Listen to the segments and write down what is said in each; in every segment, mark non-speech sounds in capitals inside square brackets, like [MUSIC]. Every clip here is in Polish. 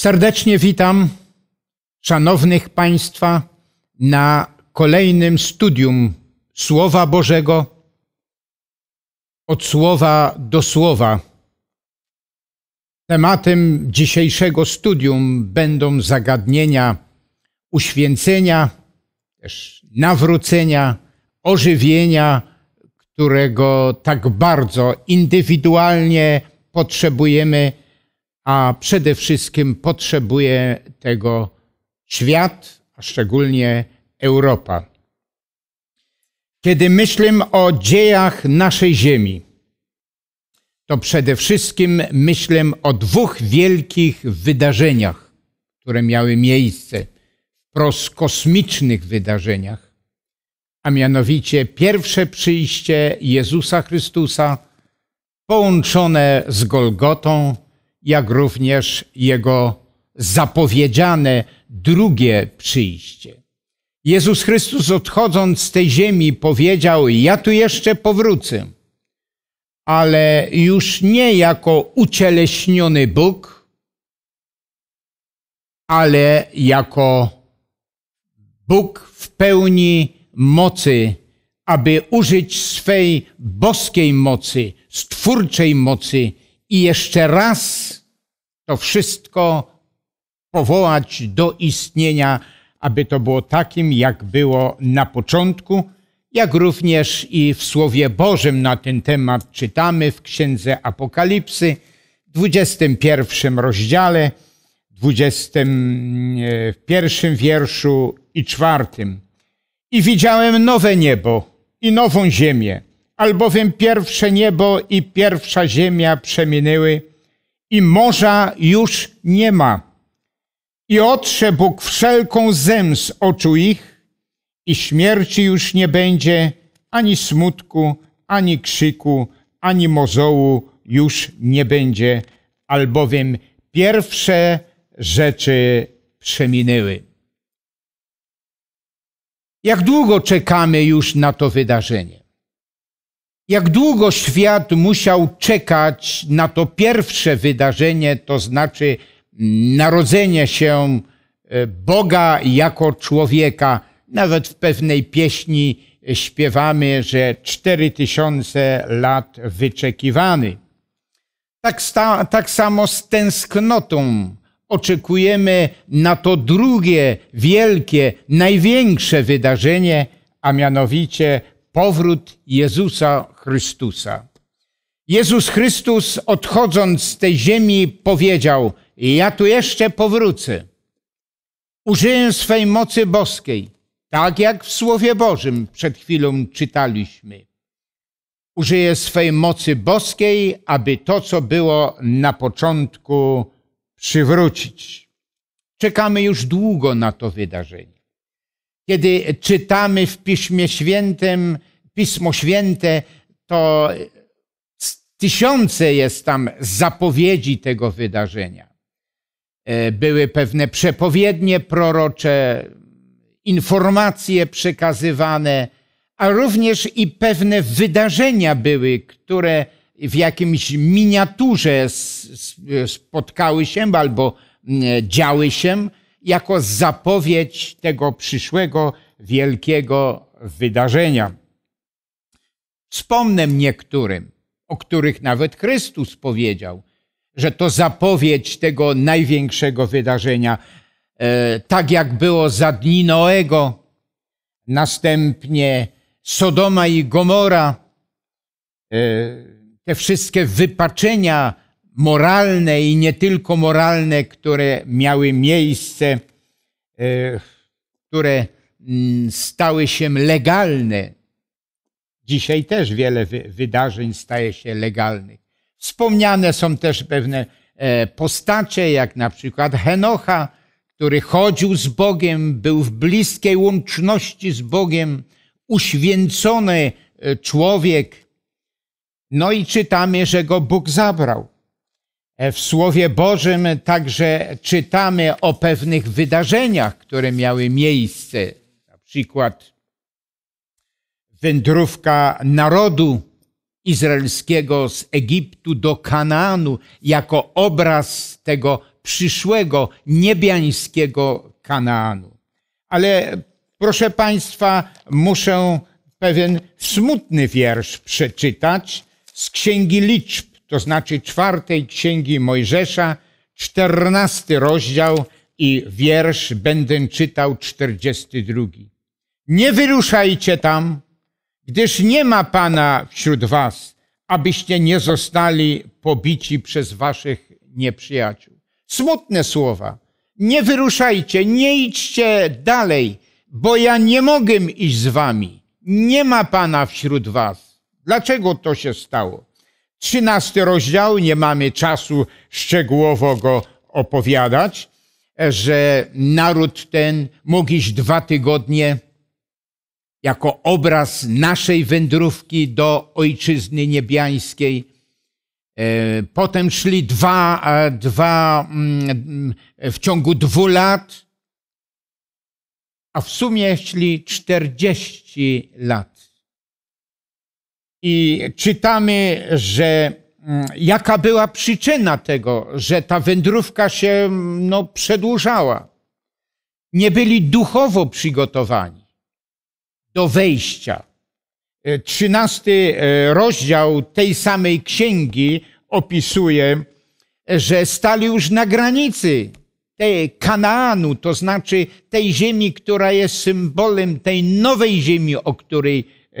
Serdecznie witam szanownych Państwa na kolejnym studium Słowa Bożego od słowa do słowa. Tematem dzisiejszego studium będą zagadnienia uświęcenia, też nawrócenia, ożywienia, którego tak bardzo indywidualnie potrzebujemy a przede wszystkim potrzebuje tego świat, a szczególnie Europa. Kiedy myślę o dziejach naszej Ziemi, to przede wszystkim myślę o dwóch wielkich wydarzeniach, które miały miejsce, wprost kosmicznych wydarzeniach, a mianowicie pierwsze przyjście Jezusa Chrystusa połączone z Golgotą, jak również jego zapowiedziane drugie przyjście. Jezus Chrystus odchodząc z tej ziemi powiedział: Ja tu jeszcze powrócę, ale już nie jako ucieleśniony Bóg, ale jako Bóg w pełni mocy, aby użyć swej boskiej mocy, stwórczej mocy i jeszcze raz to wszystko powołać do istnienia, aby to było takim, jak było na początku, jak również i w Słowie Bożym na ten temat czytamy w Księdze Apokalipsy, 21 rozdziale, 21 wierszu i czwartym. I widziałem nowe niebo i nową ziemię, albowiem pierwsze niebo i pierwsza ziemia przeminęły i morza już nie ma. I otrze Bóg wszelką zemst oczu ich i śmierci już nie będzie, ani smutku, ani krzyku, ani mozołu już nie będzie, albowiem pierwsze rzeczy przeminęły. Jak długo czekamy już na to wydarzenie? Jak długo świat musiał czekać na to pierwsze wydarzenie, to znaczy mm, narodzenie się e, Boga jako człowieka. Nawet w pewnej pieśni e, śpiewamy, że cztery tysiące lat wyczekiwany. Tak, sta, tak samo z tęsknotą oczekujemy na to drugie, wielkie, największe wydarzenie, a mianowicie powrót Jezusa Chrystusa. Jezus Chrystus, odchodząc z tej ziemi, powiedział: Ja tu jeszcze powrócę. Użyję swej mocy boskiej, tak jak w Słowie Bożym przed chwilą czytaliśmy. Użyję swej mocy boskiej, aby to, co było na początku, przywrócić. Czekamy już długo na to wydarzenie. Kiedy czytamy w Piśmie Świętym, Pismo Święte, to tysiące jest tam zapowiedzi tego wydarzenia. E, były pewne przepowiednie prorocze, informacje przekazywane, a również i pewne wydarzenia były, które w jakimś miniaturze spotkały się albo mm, e, działy się, jako zapowiedź tego przyszłego wielkiego wydarzenia. Wspomnę niektórym, o których nawet Chrystus powiedział, że to zapowiedź tego największego wydarzenia, e, tak jak było za dni Noego, następnie Sodoma i Gomora, e, te wszystkie wypaczenia moralne i nie tylko moralne, które miały miejsce, e, które mm, stały się legalne. Dzisiaj też wiele wydarzeń staje się legalnych. Wspomniane są też pewne e, postacie, jak na przykład Henocha, który chodził z Bogiem, był w bliskiej łączności z Bogiem, uświęcony e, człowiek. No i czytamy, że go Bóg zabrał. E, w Słowie Bożym także czytamy o pewnych wydarzeniach, które miały miejsce. Na przykład wędrówka narodu izraelskiego z Egiptu do Kanaanu jako obraz tego przyszłego niebiańskiego Kanaanu. Ale proszę Państwa, muszę pewien smutny wiersz przeczytać z Księgi Liczb to znaczy czwartej księgi Mojżesza, czternasty rozdział i wiersz będę czytał czterdziesty drugi. Nie wyruszajcie tam, gdyż nie ma Pana wśród was, abyście nie zostali pobici przez waszych nieprzyjaciół. Smutne słowa. Nie wyruszajcie, nie idźcie dalej, bo ja nie mogę iść z wami. Nie ma Pana wśród was. Dlaczego to się stało? 13 rozdział, nie mamy czasu szczegółowo go opowiadać, e, że naród ten mógł iść dwa tygodnie jako obraz naszej wędrówki do ojczyzny niebiańskiej. E, potem szli dwa, e, dwa mm, w ciągu dwóch lat, a w sumie szli 40 lat. I czytamy, że mm, jaka była przyczyna tego, że ta wędrówka się mm, no, przedłużała. Nie byli duchowo przygotowani do wejścia. E, trzynasty e, rozdział tej samej księgi opisuje, że stali już na granicy tej Kanaanu, to znaczy tej ziemi, która jest symbolem tej nowej ziemi, o której e,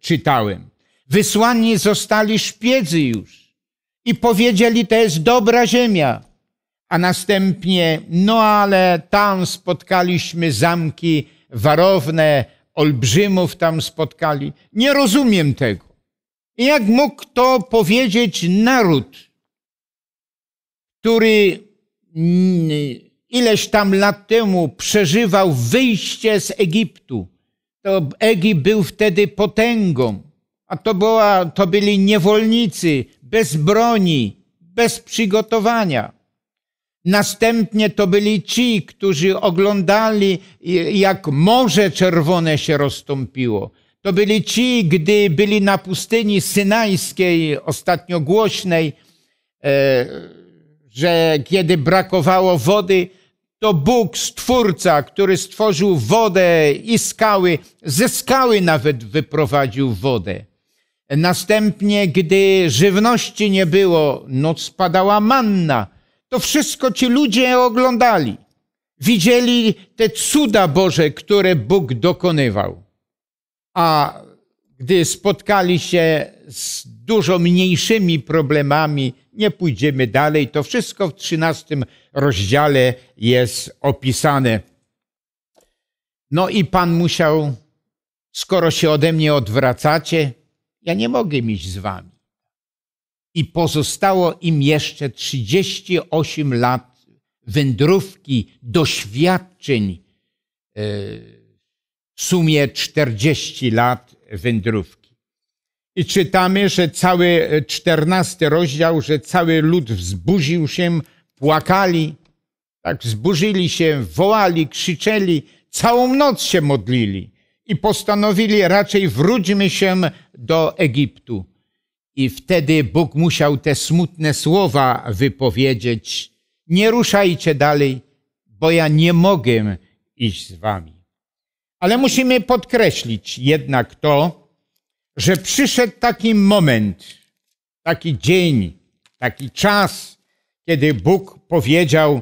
czytałem. Wysłani zostali szpiedzy już i powiedzieli, to jest dobra ziemia. A następnie, no ale tam spotkaliśmy zamki warowne, olbrzymów tam spotkali. Nie rozumiem tego. Jak mógł to powiedzieć naród, który ileś tam lat temu przeżywał wyjście z Egiptu? To Egipt był wtedy potęgą a to, była, to byli niewolnicy, bez broni, bez przygotowania. Następnie to byli ci, którzy oglądali, jak Morze Czerwone się rozstąpiło. To byli ci, gdy byli na pustyni synajskiej, ostatnio głośnej, e, że kiedy brakowało wody, to Bóg, stwórca, który stworzył wodę i skały, ze skały nawet wyprowadził wodę. Następnie, gdy żywności nie było, noc spadała manna. To wszystko ci ludzie oglądali. Widzieli te cuda Boże, które Bóg dokonywał. A gdy spotkali się z dużo mniejszymi problemami, nie pójdziemy dalej. To wszystko w trzynastym rozdziale jest opisane. No i Pan musiał, skoro się ode mnie odwracacie, ja nie mogę iść z wami. I pozostało im jeszcze 38 lat wędrówki, doświadczeń, e, w sumie 40 lat wędrówki. I czytamy, że cały 14 e, rozdział, że cały lud wzburzył się, płakali, tak wzburzyli się, wołali, krzyczeli, całą noc się modlili i postanowili raczej wróćmy się do Egiptu. I wtedy Bóg musiał te smutne słowa wypowiedzieć: Nie ruszajcie dalej, bo ja nie mogę iść z wami. Ale musimy podkreślić jednak to, że przyszedł taki moment, taki dzień, taki czas, kiedy Bóg powiedział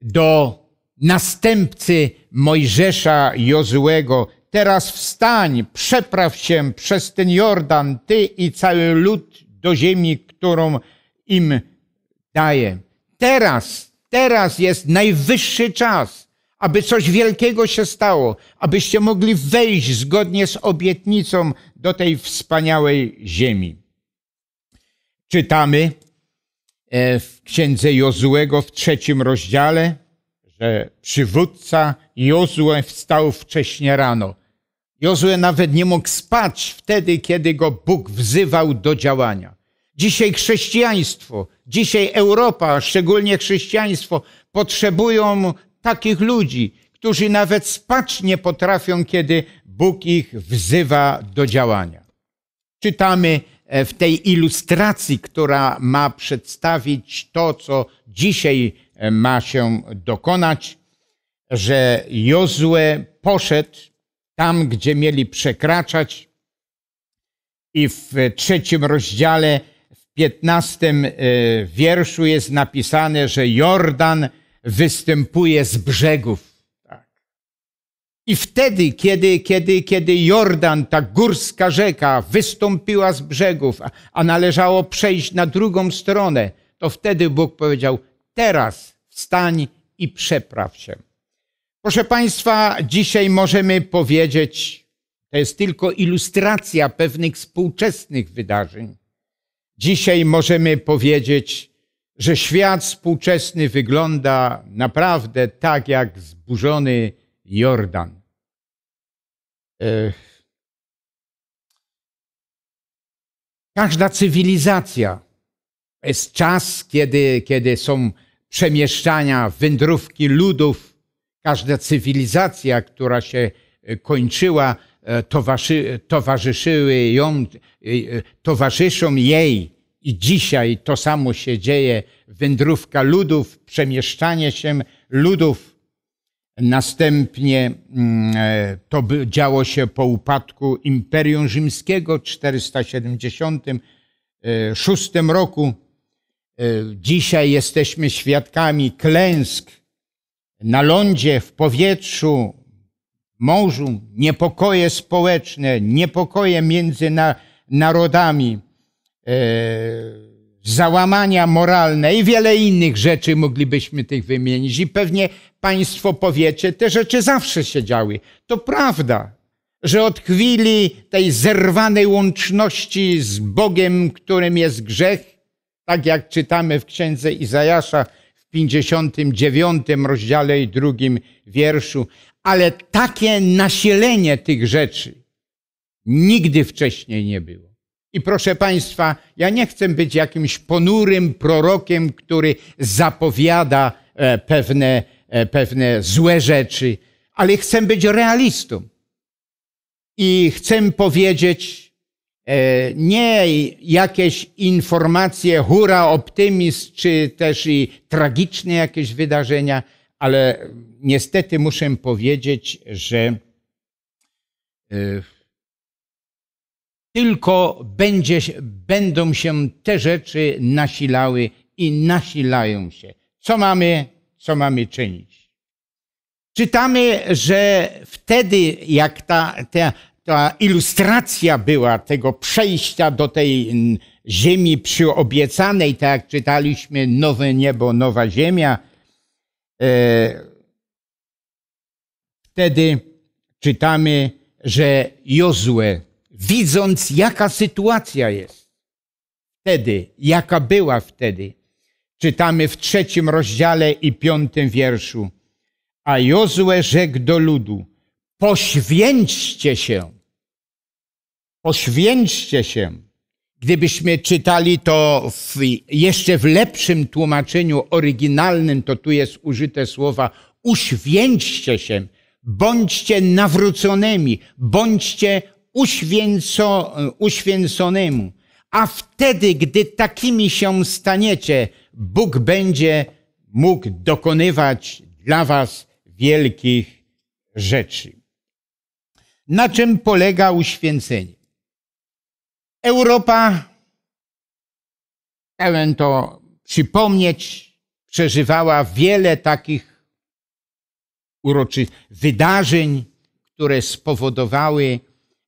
do następcy Mojżesza Jozłego, Teraz wstań, przepraw się przez ten Jordan, ty i cały lud do ziemi, którą im daję. Teraz, teraz jest najwyższy czas, aby coś wielkiego się stało, abyście mogli wejść zgodnie z obietnicą do tej wspaniałej ziemi. Czytamy e, w księdze Jozłego w trzecim rozdziale, że przywódca Jozue wstał wcześnie rano. Jozue nawet nie mógł spać wtedy, kiedy go Bóg wzywał do działania. Dzisiaj chrześcijaństwo, dzisiaj Europa, szczególnie chrześcijaństwo, potrzebują takich ludzi, którzy nawet spać nie potrafią, kiedy Bóg ich wzywa do działania. Czytamy e, w tej ilustracji, która ma przedstawić to, co dzisiaj e, ma się dokonać, że Jozue poszedł tam, gdzie mieli przekraczać. I w trzecim rozdziale, w piętnastym e, wierszu jest napisane, że Jordan występuje z brzegów. Tak. I wtedy, kiedy, kiedy, kiedy Jordan, ta górska rzeka, wystąpiła z brzegów, a, a należało przejść na drugą stronę, to wtedy Bóg powiedział: Teraz wstań i przepraw się. Proszę Państwa, dzisiaj możemy powiedzieć, to jest tylko ilustracja pewnych współczesnych wydarzeń. Dzisiaj możemy powiedzieć, że świat współczesny wygląda naprawdę tak jak zburzony Jordan. Każda cywilizacja jest czas, kiedy, kiedy są przemieszczania, wędrówki ludów każda cywilizacja, która się e, kończyła, e, towarzyszyły ją, e, towarzyszą jej i dzisiaj to samo się dzieje. Wędrówka ludów, przemieszczanie się ludów. Następnie mm, to działo się po upadku Imperium Rzymskiego w 476 roku. Dzisiaj jesteśmy świadkami klęsk na lądzie, w powietrzu, morzu, niepokoje społeczne, niepokoje między na, narodami, e, załamania moralne i wiele innych rzeczy moglibyśmy tych wymienić. I pewnie Państwo powiecie, te rzeczy zawsze się działy. To prawda, że od chwili tej zerwanej łączności z Bogiem, którym jest grzech, tak jak czytamy w księdze Izajasza, 59 rozdziale i drugim wierszu, ale takie nasilenie tych rzeczy nigdy wcześniej nie było. I proszę Państwa, ja nie chcę być jakimś ponurym prorokiem, który zapowiada e, pewne, e, pewne złe rzeczy, ale chcę być realistą. I chcę powiedzieć, E, nie jakieś informacje hura, optymizm, czy też i tragiczne jakieś wydarzenia, ale niestety muszę powiedzieć, że e, tylko będzie, będą się te rzeczy nasilały i nasilają się. Co mamy, co mamy czynić? Czytamy, że wtedy, jak ta, ta, ta ilustracja była tego przejścia do tej mm, ziemi przyobiecanej, tak jak czytaliśmy, nowe niebo, nowa ziemia. E, wtedy czytamy, że Jozue, widząc jaka sytuacja jest wtedy, jaka była wtedy, czytamy w trzecim rozdziale i piątym wierszu, a Jozue rzekł do ludu, poświęćcie się Oświęćcie się. Gdybyśmy czytali to w, jeszcze w lepszym tłumaczeniu oryginalnym, to tu jest użyte słowa uświęćcie się, bądźcie nawróconymi, bądźcie uświęco, uświęconemu. A wtedy, gdy takimi się staniecie, Bóg będzie mógł dokonywać dla was wielkich rzeczy. Na czym polega uświęcenie? Europa, chciałem to przypomnieć, przeżywała wiele takich uroczych wydarzeń, które spowodowały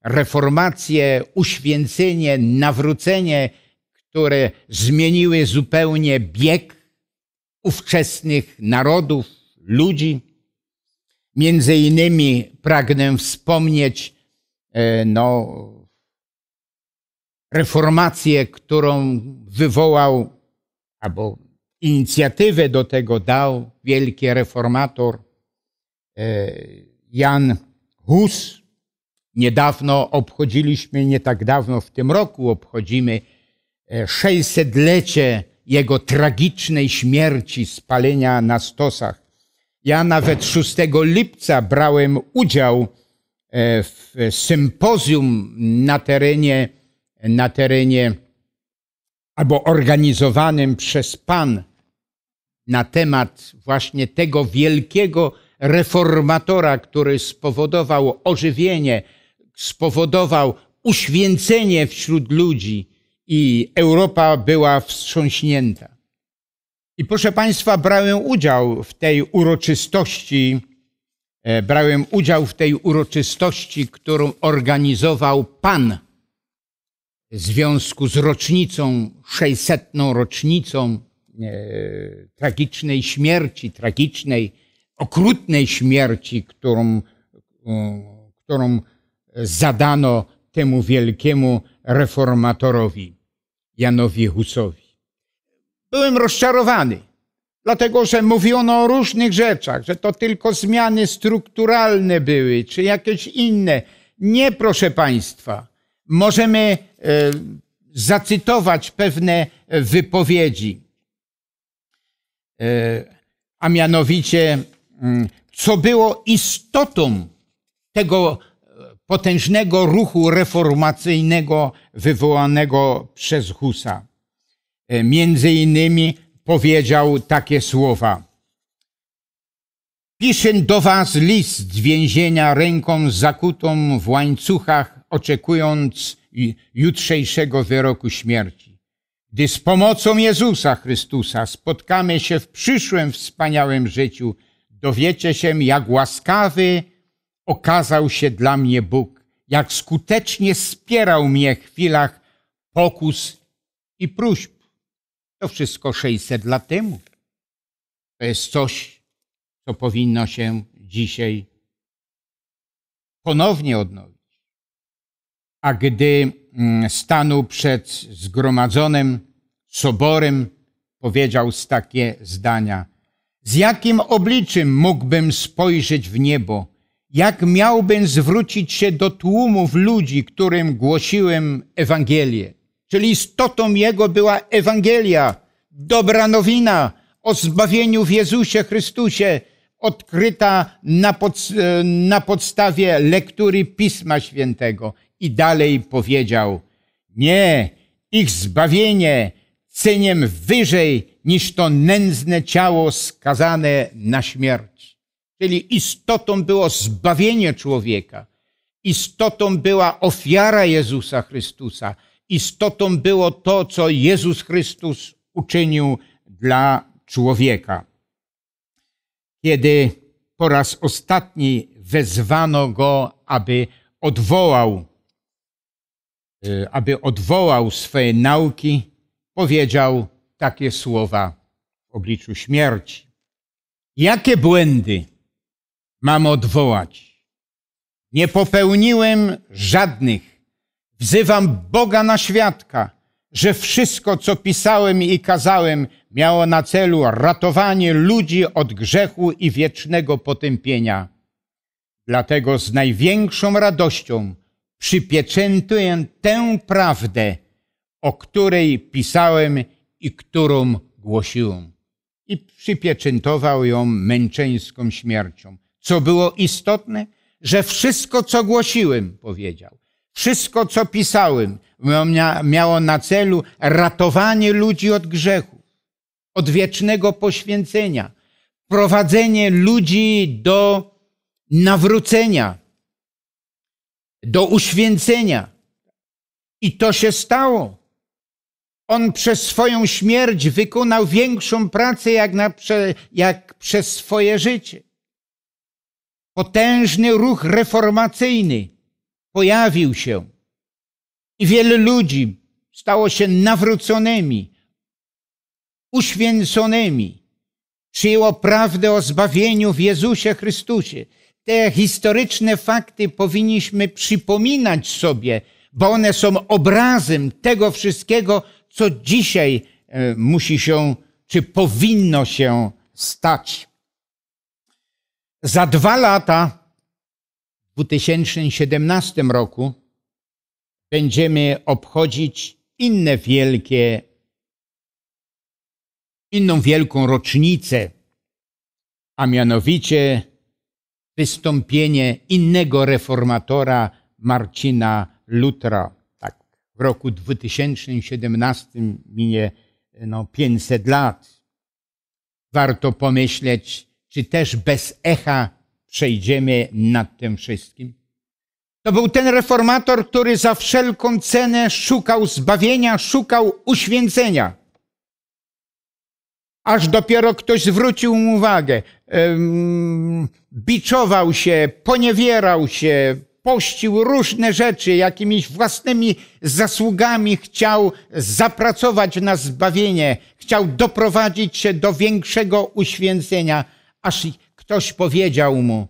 reformację, uświęcenie, nawrócenie, które zmieniły zupełnie bieg ówczesnych narodów, ludzi. Między innymi pragnę wspomnieć e, no, reformację, którą wywołał, albo inicjatywę do tego dał wielki reformator e, Jan Hus. Niedawno obchodziliśmy, nie tak dawno w tym roku obchodzimy 600-lecie e, jego tragicznej śmierci, spalenia na stosach. Ja nawet 6 lipca brałem udział e, w sympozjum na terenie na terenie albo organizowanym przez Pan na temat właśnie tego wielkiego reformatora, który spowodował ożywienie, spowodował uświęcenie wśród ludzi i Europa była wstrząśnięta. I proszę Państwa, brałem udział w tej uroczystości, e, brałem udział w tej uroczystości, którą organizował Pan związku z rocznicą, 600. rocznicą e, tragicznej śmierci, tragicznej, okrutnej śmierci, którą, um, którą zadano temu wielkiemu reformatorowi Janowi Husowi. Byłem rozczarowany, dlatego że mówiono o różnych rzeczach, że to tylko zmiany strukturalne były, czy jakieś inne. Nie, proszę Państwa możemy e, zacytować pewne e, wypowiedzi, e, a mianowicie, mm, co było istotą tego potężnego ruchu reformacyjnego wywołanego przez Husa. Między innymi powiedział takie słowa. Piszę do was list z więzienia ręką zakutą w łańcuchach oczekując jutrzejszego wyroku śmierci. Gdy z pomocą Jezusa Chrystusa spotkamy się w przyszłym wspaniałym życiu, dowiecie się, jak łaskawy okazał się dla mnie Bóg, jak skutecznie wspierał mnie w chwilach pokus i próśb. To wszystko 600 lat temu. To jest coś, co powinno się dzisiaj ponownie odnowić a gdy mm, stanął przed zgromadzonym soborem, powiedział takie zdania: Z jakim obliczem mógłbym spojrzeć w niebo? Jak miałbym zwrócić się do tłumów ludzi, którym głosiłem Ewangelię? Czyli istotą jego była Ewangelia, dobra nowina o zbawieniu w Jezusie Chrystusie, odkryta na, pod, e, na podstawie lektury Pisma Świętego i dalej powiedział: Nie, ich zbawienie ceniem wyżej niż to nędzne ciało skazane na śmierć. Czyli istotą było zbawienie człowieka, istotą była ofiara Jezusa Chrystusa, istotą było to, co Jezus Chrystus uczynił dla człowieka. Kiedy po raz ostatni wezwano go, aby odwołał Y, aby odwołał swoje nauki, powiedział takie słowa w obliczu śmierci. Jakie błędy mam odwołać? Nie popełniłem żadnych. Wzywam Boga na świadka, że wszystko, co pisałem i kazałem, miało na celu ratowanie ludzi od grzechu i wiecznego potępienia. Dlatego z największą radością przypieczętuję tę prawdę, o której pisałem i którą głosiłem. I przypieczętował ją męczeńską śmiercią. Co było istotne, że wszystko, co głosiłem, powiedział, wszystko, co pisałem, miało na celu ratowanie ludzi od grzechów, od wiecznego poświęcenia, prowadzenie ludzi do nawrócenia, do uświęcenia. I to się stało. On przez swoją śmierć wykonał większą pracę jak, na, jak przez swoje życie. Potężny ruch reformacyjny pojawił się i wielu ludzi stało się nawróconymi, uświęconymi, przyjęło prawdę o zbawieniu w Jezusie Chrystusie te historyczne fakty powinniśmy przypominać sobie, bo one są obrazem tego wszystkiego, co dzisiaj e, musi się, czy powinno się stać. Za dwa lata, w 2017 roku, będziemy obchodzić inne wielkie, inną wielką rocznicę, a mianowicie wystąpienie innego reformatora Marcina Lutra. Tak, w roku 2017 minie no, 500 lat. Warto pomyśleć, czy też bez echa przejdziemy nad tym wszystkim. To był ten reformator, który za wszelką cenę szukał zbawienia, szukał uświęcenia aż dopiero ktoś zwrócił mu uwagę. Biczował się, poniewierał się, pościł różne rzeczy, jakimiś własnymi zasługami chciał zapracować na zbawienie, chciał doprowadzić się do większego uświęcenia, aż ktoś powiedział mu: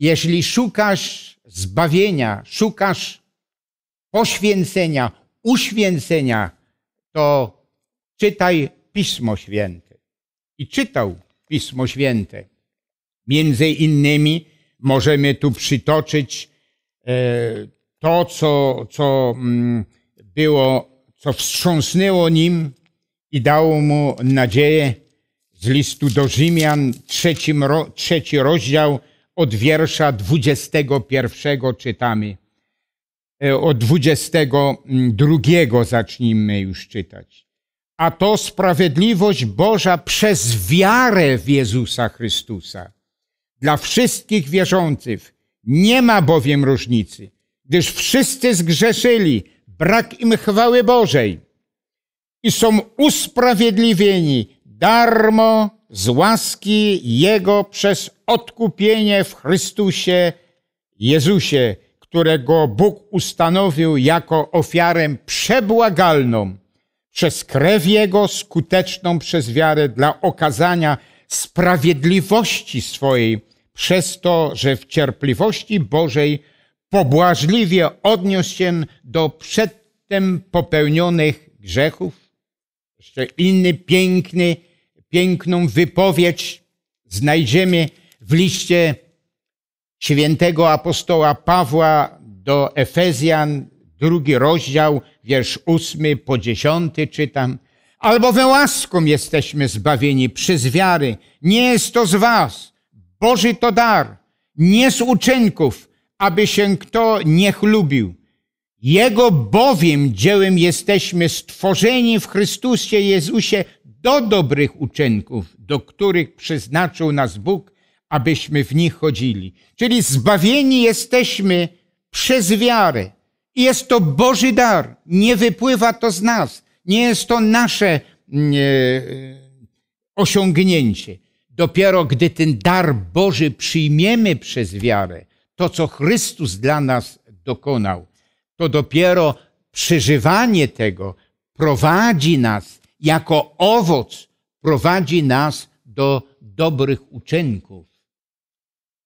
Jeśli szukasz zbawienia, szukasz poświęcenia, uświęcenia, to czytaj Pismo Święte i czytał Pismo Święte. Między innymi możemy tu przytoczyć e, to, co, co mm, było, co wstrząsnęło nim i dało mu nadzieję z listu do Rzymian, trzecim, trzeci rozdział, od wiersza 21 czytamy. E, od 22 zacznijmy już czytać a to sprawiedliwość Boża przez wiarę w Jezusa Chrystusa. Dla wszystkich wierzących nie ma bowiem różnicy, gdyż wszyscy zgrzeszyli, brak im chwały Bożej i są usprawiedliwieni darmo z łaski Jego przez odkupienie w Chrystusie Jezusie, którego Bóg ustanowił jako ofiarę przebłagalną przez krew Jego skuteczną przez wiarę dla okazania sprawiedliwości swojej, przez to, że w cierpliwości Bożej pobłażliwie odniósł się do przedtem popełnionych grzechów. Jeszcze inny piękny, piękną wypowiedź znajdziemy w liście świętego apostoła Pawła do Efezjan, drugi rozdział, wiersz ósmy po dziesiąty czytam. Albowiem łaską jesteśmy zbawieni przez wiary. Nie jest to z was. Boży to dar. Nie z uczynków, aby się kto nie chlubił. Jego bowiem dziełem jesteśmy stworzeni w Chrystusie Jezusie do dobrych uczynków, do których przeznaczył nas Bóg, abyśmy w nich chodzili. Czyli zbawieni jesteśmy przez wiarę. Jest to Boży dar, nie wypływa to z nas, nie jest to nasze mm, e, e, osiągnięcie. Dopiero gdy ten dar Boży przyjmiemy przez wiarę, to co Chrystus dla nas dokonał, to dopiero przeżywanie tego prowadzi nas jako owoc, prowadzi nas do dobrych uczynków,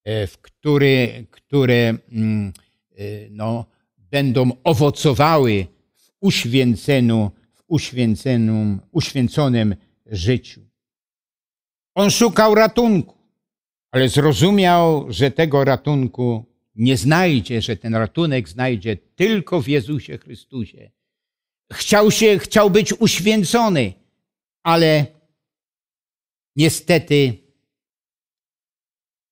e, w który, które mm, no, będą owocowały w uświęceniu, w uświęceniu, uświęconym życiu. On szukał ratunku, ale zrozumiał, że tego ratunku nie znajdzie, że ten ratunek znajdzie tylko w Jezusie Chrystusie. Chciał, się, chciał być uświęcony, ale niestety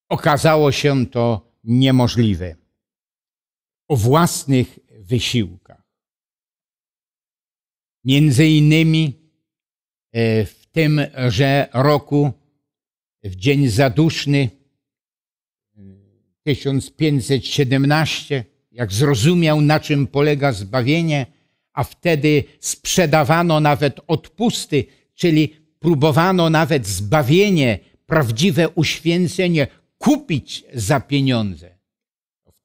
okazało się to niemożliwe o własnych wysiłkach. Między innymi e, w tym, że roku w Dzień Zaduszny 1517, e, jak zrozumiał, na czym polega zbawienie, a wtedy sprzedawano nawet odpusty, czyli próbowano nawet zbawienie, prawdziwe uświęcenie kupić za pieniądze.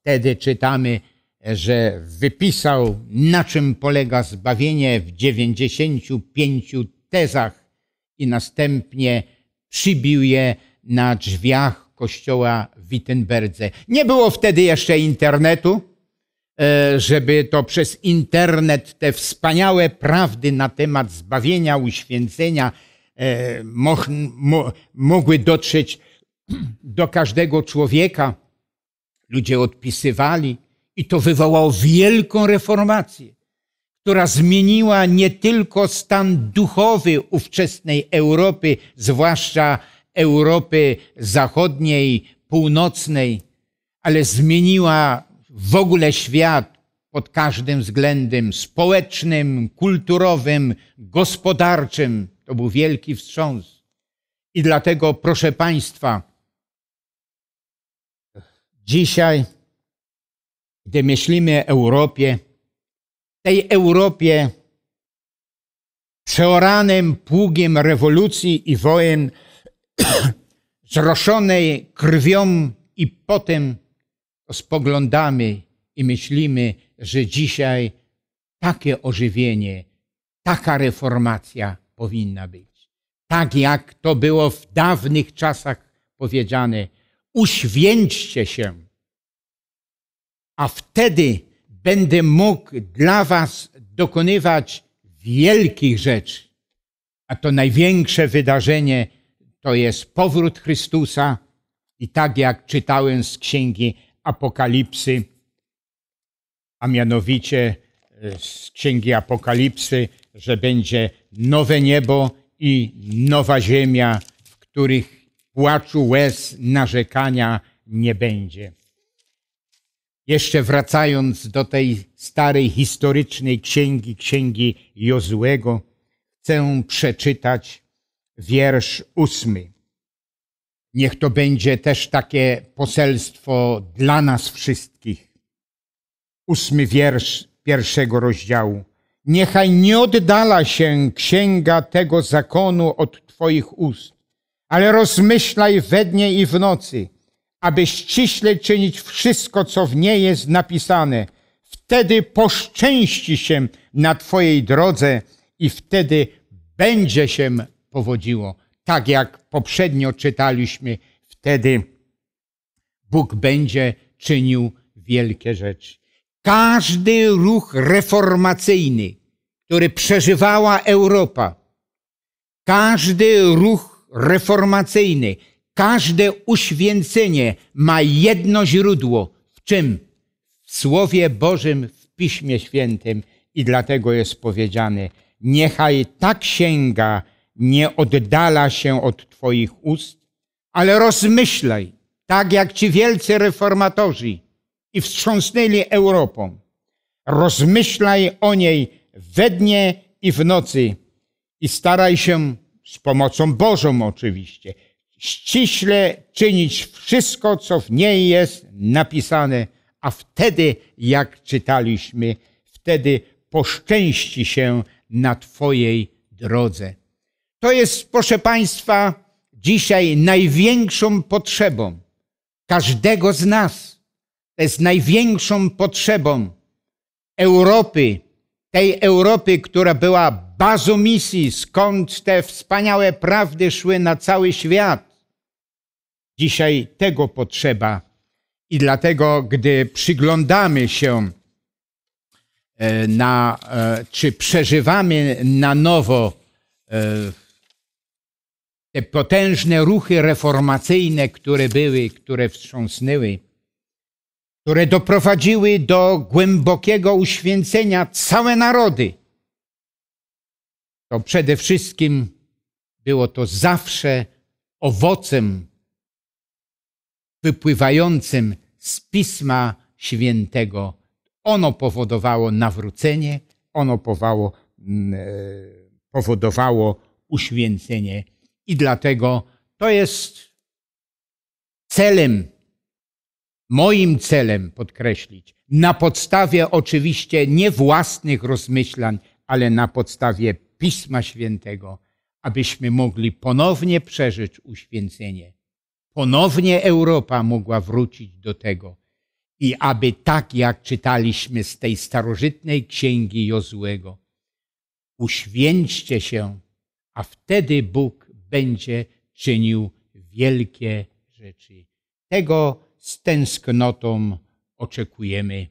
Wtedy czytamy że wypisał, na czym polega zbawienie w 95 tezach i następnie przybił je na drzwiach kościoła w Wittenberdze. Nie było wtedy jeszcze internetu, e, żeby to przez internet te wspaniałe prawdy na temat zbawienia, uświęcenia e, mogły dotrzeć do każdego człowieka. Ludzie odpisywali i to wywołało wielką reformację, która zmieniła nie tylko stan duchowy ówczesnej Europy, zwłaszcza Europy zachodniej, północnej, ale zmieniła w ogóle świat pod każdym względem społecznym, kulturowym, gospodarczym. To był wielki wstrząs. I dlatego, proszę Państwa, dzisiaj gdy myślimy o Europie, tej Europie przeoranym pługiem rewolucji i wojen, [CLEARS THROAT] zroszonej krwią i potem spoglądamy i myślimy, że dzisiaj takie ożywienie, taka reformacja powinna być. Tak jak to było w dawnych czasach powiedziane, uświęćcie się a wtedy będę mógł dla Was dokonywać wielkich rzeczy. A to największe wydarzenie to jest powrót Chrystusa. I tak jak czytałem z księgi Apokalipsy, a mianowicie e, z księgi Apokalipsy, że będzie nowe niebo i nowa ziemia, w których płaczu, łez, narzekania nie będzie jeszcze wracając do tej starej historycznej księgi, księgi Jozłego, chcę przeczytać wiersz ósmy. Niech to będzie też takie poselstwo dla nas wszystkich. Ósmy wiersz pierwszego rozdziału. Niechaj nie oddala się księga tego zakonu od Twoich ust, ale rozmyślaj we dnie i w nocy aby ściśle czynić wszystko, co w niej jest napisane. Wtedy poszczęści się na Twojej drodze i wtedy będzie się powodziło. Tak jak poprzednio czytaliśmy, wtedy Bóg będzie czynił wielkie rzeczy. Każdy ruch reformacyjny, który przeżywała Europa, każdy ruch reformacyjny, Każde uświęcenie ma jedno źródło. W czym? W Słowie Bożym, w Piśmie Świętym. I dlatego jest powiedziane, niechaj ta księga nie oddala się od Twoich ust, ale rozmyślaj, tak jak ci wielcy reformatorzy i wstrząsnęli Europą. Rozmyślaj o niej we dnie i w nocy i staraj się, z pomocą Bożą oczywiście, ściśle czynić wszystko, co w niej jest napisane, a wtedy, jak czytaliśmy, wtedy poszczęści się na Twojej drodze. To jest, proszę Państwa, dzisiaj największą potrzebą każdego z nas. To jest największą potrzebą Europy, tej Europy, która była bazą misji, skąd te wspaniałe prawdy szły na cały świat. Dzisiaj tego potrzeba. I dlatego, gdy przyglądamy się e, na, e, czy przeżywamy na nowo e, te potężne ruchy reformacyjne, które były, które wstrząsnęły, które doprowadziły do głębokiego uświęcenia całe narody, to przede wszystkim było to zawsze owocem wypływającym z Pisma Świętego. Ono powodowało nawrócenie, ono powodowało, mm, e, powodowało uświęcenie. I dlatego to jest celem, moim celem podkreślić, na podstawie oczywiście nie własnych rozmyślań, ale na podstawie Pisma Świętego, abyśmy mogli ponownie przeżyć uświęcenie. Ponownie Europa mogła wrócić do tego. I aby tak, jak czytaliśmy z tej starożytnej księgi Jozłego, uświęćcie się, a wtedy Bóg będzie czynił wielkie rzeczy. Tego z tęsknotą oczekujemy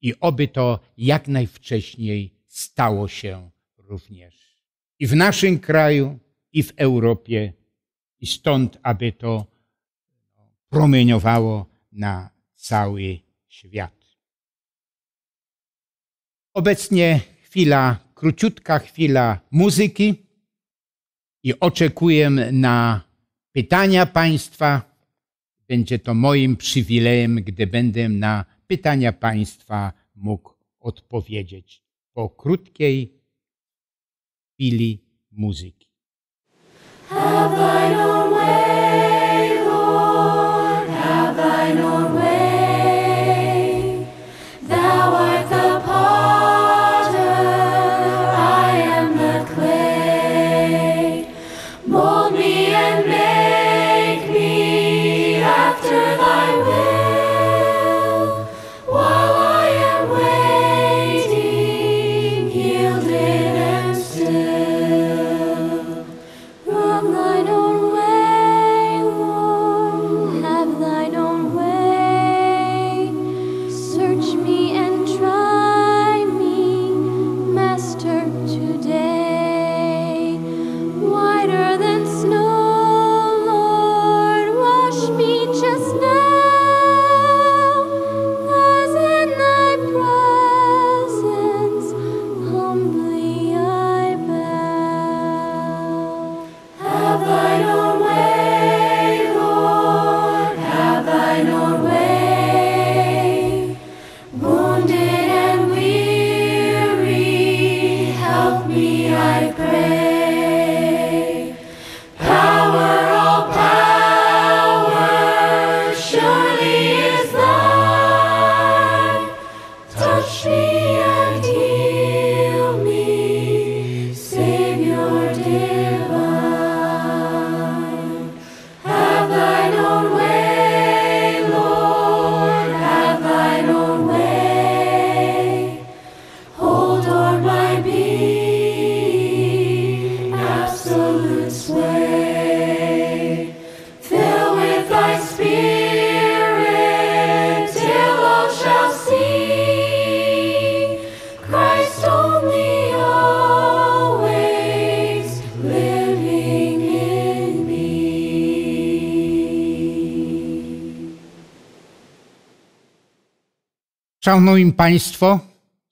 i oby to jak najwcześniej stało się również. I w naszym kraju, i w Europie, i stąd, aby to promieniowało na cały świat. Obecnie chwila, króciutka chwila muzyki i oczekuję na pytania Państwa. Będzie to moim przywilejem, gdy będę na pytania Państwa mógł odpowiedzieć po krótkiej chwili muzyki. I know. Szanowni Państwo,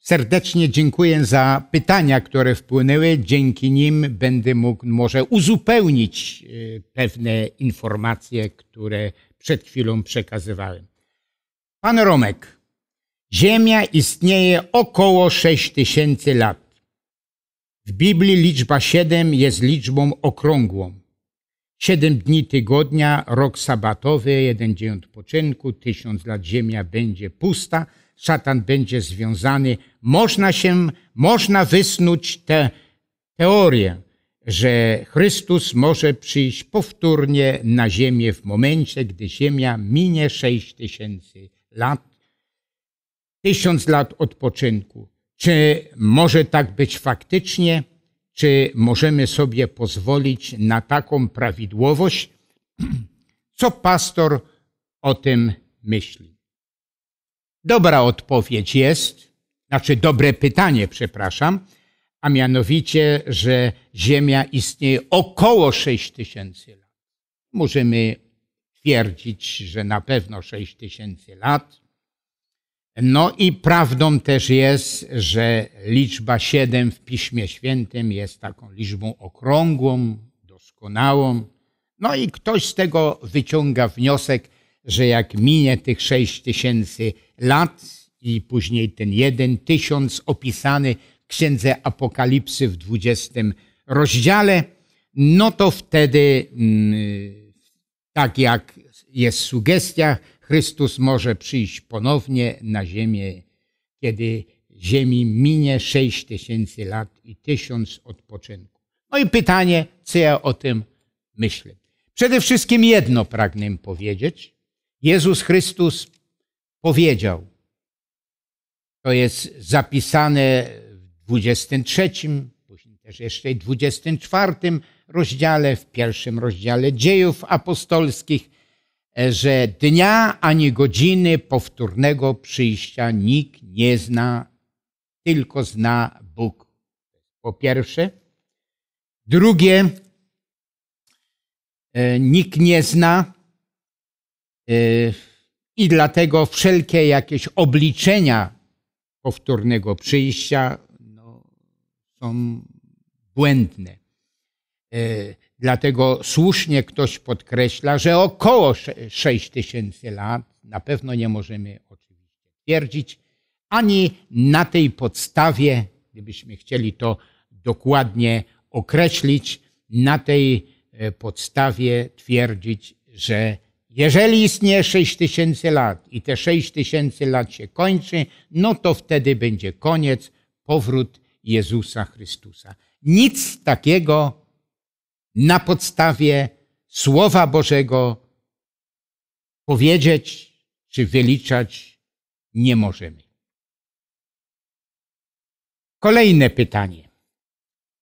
serdecznie dziękuję za pytania, które wpłynęły. Dzięki nim będę mógł może uzupełnić e, pewne informacje, które przed chwilą przekazywałem. Pan Romek, Ziemia istnieje około 6 tysięcy lat. W Biblii liczba 7 jest liczbą okrągłą. 7 dni tygodnia, rok sabatowy, jeden dzień odpoczynku, tysiąc lat ziemia będzie pusta – szatan będzie związany. Można się, można wysnuć tę teorię, że Chrystus może przyjść powtórnie na ziemię w momencie, gdy ziemia minie 6 tysięcy lat, tysiąc lat odpoczynku. Czy może tak być faktycznie? Czy możemy sobie pozwolić na taką prawidłowość? [CLEARS THROAT] Co pastor o tym myśli? Dobra odpowiedź jest, znaczy dobre pytanie, przepraszam, a mianowicie, że Ziemia istnieje około 6 tysięcy lat. Możemy twierdzić, że na pewno 6 tysięcy lat. No i prawdą też jest, że liczba 7 w Piśmie Świętym jest taką liczbą okrągłą, doskonałą. No i ktoś z tego wyciąga wniosek, że jak minie tych sześć tysięcy lat i później ten jeden tysiąc opisany w Księdze Apokalipsy w dwudziestym rozdziale, no to wtedy, mm, tak jak jest sugestia, Chrystus może przyjść ponownie na ziemię, kiedy ziemi minie sześć tysięcy lat i tysiąc odpoczynku. No i pytanie, co ja o tym myślę? Przede wszystkim jedno pragnę powiedzieć, Jezus Chrystus powiedział, to jest zapisane w 23, później też jeszcze w 24 rozdziale, w pierwszym rozdziale dziejów apostolskich, że dnia ani godziny powtórnego przyjścia nikt nie zna, tylko zna Bóg. Po pierwsze. Drugie, e, nikt nie zna, Y, I dlatego wszelkie jakieś obliczenia powtórnego przyjścia no, są błędne. Y, dlatego słusznie ktoś podkreśla, że około 6 tysięcy lat, na pewno nie możemy oczywiście twierdzić, ani na tej podstawie, gdybyśmy chcieli to dokładnie określić, na tej e, podstawie twierdzić, że jeżeli istnieje 6 tysięcy lat i te 6 tysięcy lat się kończy, no to wtedy będzie koniec, powrót Jezusa Chrystusa. Nic takiego na podstawie Słowa Bożego powiedzieć czy wyliczać nie możemy. Kolejne pytanie.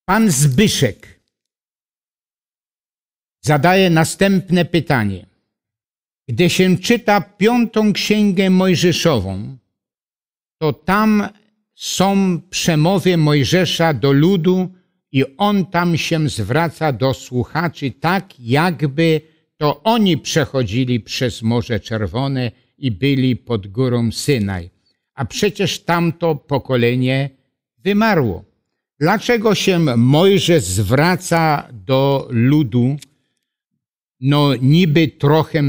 Pan Zbyszek zadaje następne pytanie. Gdy się czyta piątą księgę Mojżeszową, to tam są przemowy Mojżesza do ludu i on tam się zwraca do słuchaczy tak, jakby to oni przechodzili przez Morze Czerwone i byli pod górą Synaj. A przecież tamto pokolenie wymarło. Dlaczego się Mojżesz zwraca do ludu, no niby trochę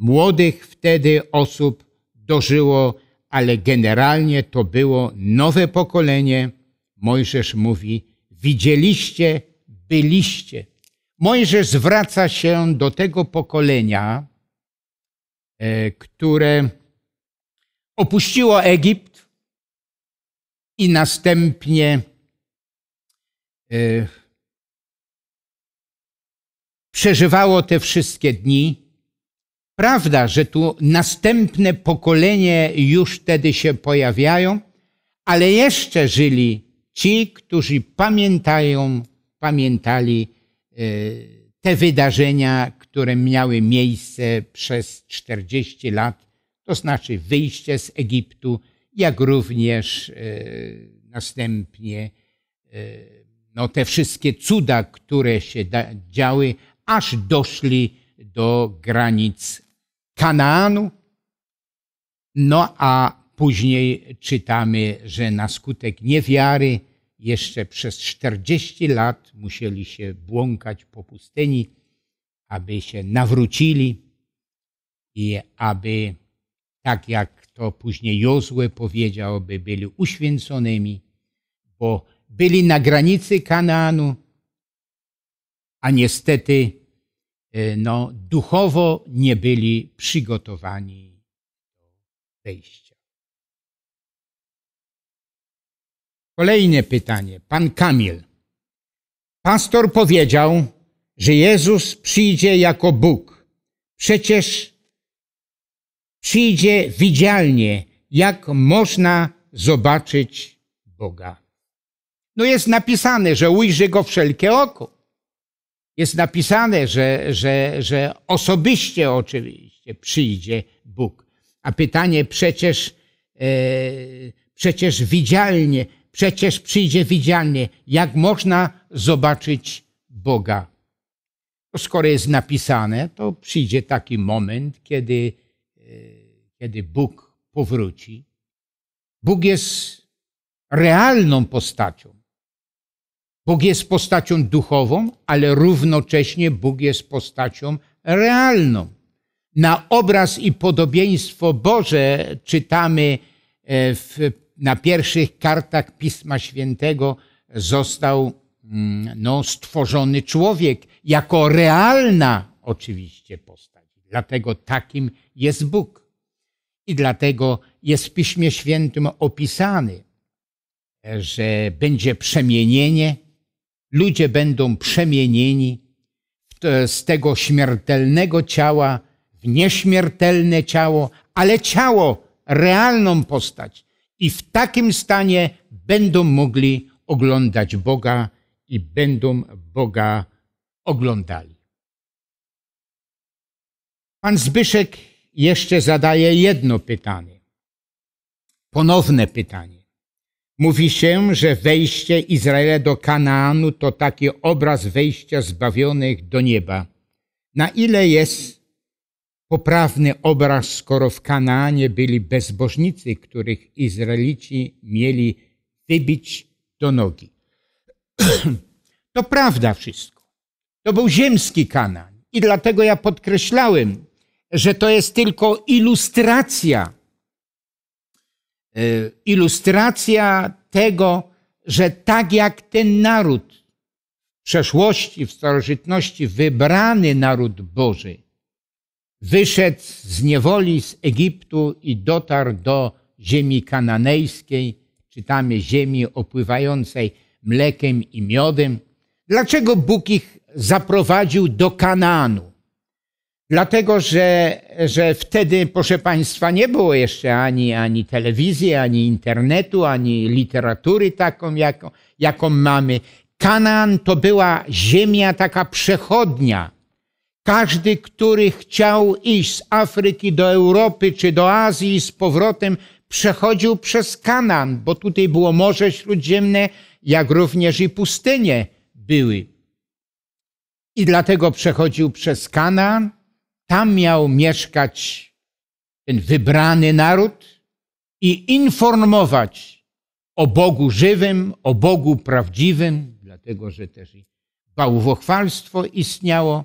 młodych wtedy osób dożyło, ale generalnie to było nowe pokolenie. Mojżesz mówi: Widzieliście, byliście. Mojżesz zwraca się do tego pokolenia, e, które opuściło Egipt i następnie e, przeżywało te wszystkie dni Prawda, że tu następne pokolenie już wtedy się pojawiają, ale jeszcze żyli ci, którzy pamiętają, pamiętali e, te wydarzenia, które miały miejsce przez 40 lat, to znaczy wyjście z Egiptu, jak również e, następnie e, no, te wszystkie cuda, które się działy, aż doszli do granic Kanaanu. No a później czytamy, że na skutek niewiary jeszcze przez 40 lat musieli się błąkać po pustyni, aby się nawrócili i aby, tak jak to później Jozue powiedział, by byli uświęconymi, bo byli na granicy Kanaanu, a niestety E, no, duchowo nie byli przygotowani do wejścia. Kolejne pytanie. Pan Kamil. Pastor powiedział, że Jezus przyjdzie jako Bóg. Przecież przyjdzie widzialnie, jak można zobaczyć Boga. No jest napisane, że ujrzy go wszelkie oko jest napisane, że, że, że osobiście oczywiście przyjdzie Bóg. A pytanie przecież, e, przecież widzialnie, przecież przyjdzie widzialnie. Jak można zobaczyć Boga? To skoro jest napisane, to przyjdzie taki moment, kiedy, e, kiedy Bóg powróci. Bóg jest realną postacią. Bóg jest postacią duchową, ale równocześnie Bóg jest postacią realną. Na obraz i podobieństwo Boże czytamy e, w, na pierwszych kartach Pisma Świętego został mm, no, stworzony człowiek jako realna oczywiście postać. Dlatego takim jest Bóg. I dlatego jest w Piśmie Świętym opisany, e, że będzie przemienienie, ludzie będą przemienieni z tego śmiertelnego ciała w nieśmiertelne ciało, ale ciało, realną postać. I w takim stanie będą mogli oglądać Boga i będą Boga oglądali. Pan Zbyszek jeszcze zadaje jedno pytanie. Ponowne pytanie. Mówi się, że wejście Izraela do Kanaanu to taki obraz wejścia zbawionych do nieba. Na ile jest poprawny obraz, skoro w Kanaanie byli bezbożnicy, których Izraelici mieli wybić do nogi? [CLEARS THROAT] To prawda wszystko. To był ziemski Kanaan. I dlatego ja podkreślałem, że to jest tylko ilustracja Y, ilustracja tego, że tak jak ten naród w przeszłości, w starożytności, wybrany naród Boży, wyszedł z niewoli z Egiptu i dotarł do ziemi kananejskiej, czytamy ziemi opływającej mlekiem i miodem. Dlaczego Bóg ich zaprowadził do Kanaanu? Dlatego, że, że wtedy, proszę Państwa, nie było jeszcze ani, ani telewizji, ani internetu, ani literatury taką, jaką, jaką mamy. Kanaan to była ziemia taka przechodnia. Każdy, który chciał iść z Afryki do Europy czy do Azji z powrotem, przechodził przez Kanaan, bo tutaj było Morze Śródziemne, jak również i pustynie były. I dlatego przechodził przez Kanaan tam miał mieszkać ten wybrany naród i informować o Bogu żywym, o Bogu prawdziwym, dlatego że też i bałwochwalstwo istniało.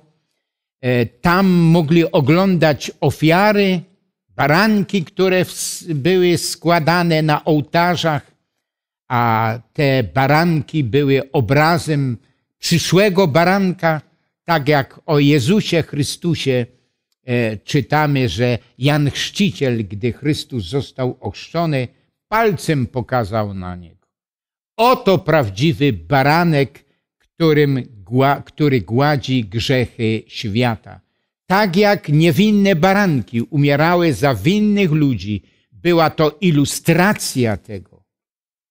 E, tam mogli oglądać ofiary, baranki, które były składane na ołtarzach, a te baranki były obrazem przyszłego baranka, tak jak o Jezusie Chrystusie E, czytamy, że Jan Chrzciciel, gdy Chrystus został ochrzczony, palcem pokazał na niego. Oto prawdziwy baranek, którym, który gładzi grzechy świata. Tak jak niewinne baranki umierały za winnych ludzi, była to ilustracja tego,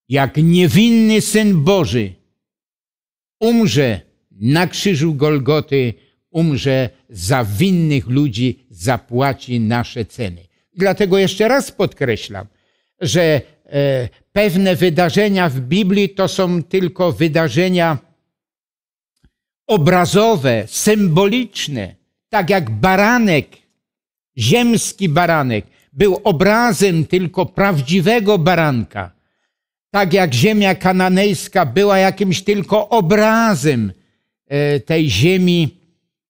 jak niewinny syn Boży umrze na krzyżu Golgoty umrze za winnych ludzi, zapłaci nasze ceny. Dlatego jeszcze raz podkreślam, że e, pewne wydarzenia w Biblii to są tylko wydarzenia obrazowe, symboliczne, tak jak baranek, ziemski baranek był obrazem tylko prawdziwego baranka, tak jak ziemia kananejska była jakimś tylko obrazem e, tej ziemi